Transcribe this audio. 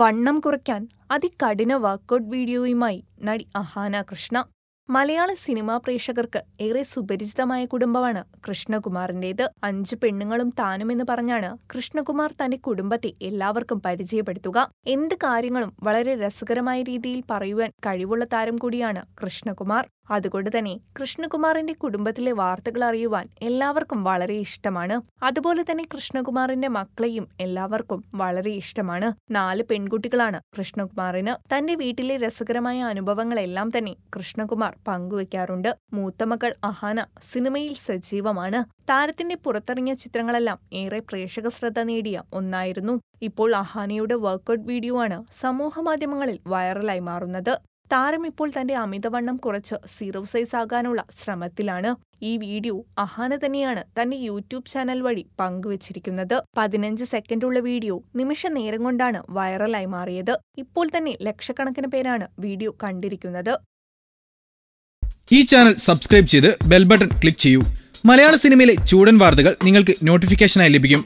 വണ്ണം കുറയ്ക്കാൻ അതികഠിന വർക്കൗട്ട് വീഡിയോയുമായി നടി അഹാന കൃഷ്ണ മലയാള സിനിമാ പ്രേക്ഷകർക്ക് ഏറെ സുപരിചിതമായ കുടുംബമാണ് കൃഷ്ണകുമാറിന്റേത് അഞ്ച് പെണ്ണുങ്ങളും താനുമെന്ന് പറഞ്ഞാണ് കൃഷ്ണകുമാർ തന്റെ കുടുംബത്തെ എല്ലാവർക്കും പരിചയപ്പെടുത്തുക എന്ത് കാര്യങ്ങളും വളരെ രസകരമായ രീതിയിൽ പറയുവാൻ കഴിവുള്ള താരം കൂടിയാണ് കൃഷ്ണകുമാർ അതുകൊണ്ട് തന്നെ കൃഷ്ണകുമാറിന്റെ കുടുംബത്തിലെ വാർത്തകൾ അറിയുവാൻ എല്ലാവർക്കും വളരെ ഇഷ്ടമാണ് അതുപോലെ തന്നെ കൃഷ്ണകുമാറിന്റെ മക്കളെയും എല്ലാവർക്കും വളരെ ഇഷ്ടമാണ് നാല് പെൺകുട്ടികളാണ് കൃഷ്ണകുമാറിന് തന്റെ വീട്ടിലെ രസകരമായ അനുഭവങ്ങളെല്ലാം തന്നെ കൃഷ്ണകുമാർ പങ്കുവയ്ക്കാറുണ്ട് മൂത്തമകൾ അഹാന സിനിമയിൽ സജീവമാണ് താരത്തിന്റെ പുറത്തിറങ്ങിയ ചിത്രങ്ങളെല്ലാം ഏറെ പ്രേക്ഷക ശ്രദ്ധ നേടിയ ഒന്നായിരുന്നു ഇപ്പോൾ അഹാനയുടെ വർക്കൗട്ട് വീഡിയോ ആണ് സമൂഹമാധ്യമങ്ങളിൽ വൈറലായി മാറുന്നത് താരം ഇപ്പോൾ തന്റെ അമിതവണ്ണം കുറച്ച് സീറോ സൈസ് ആകാനുള്ള ശ്രമത്തിലാണ് ഈ വീഡിയോ അഹാന തന്നെയാണ് തന്റെ യൂട്യൂബ് ചാനൽ വഴി പങ്കുവച്ചിരിക്കുന്നത് പതിനഞ്ച് സെക്കൻഡുള്ള വീഡിയോ നിമിഷ നേരം കൊണ്ടാണ് വൈറലായി മാറിയത് ഇപ്പോൾ തന്നെ ലക്ഷക്കണക്കിന് പേരാണ് വീഡിയോ കണ്ടിരിക്കുന്നത് ഈ ചാനൽ സബ്സ്ക്രൈബ് ചെയ്ത് ബെൽ ബട്ടൺ ക്ലിക്ക് ചെയ്യൂ മലയാള സിനിമയിലെ ചൂടൻ വാർത്തകൾ നിങ്ങൾക്ക് നോട്ടിഫിക്കേഷനായി ലഭിക്കും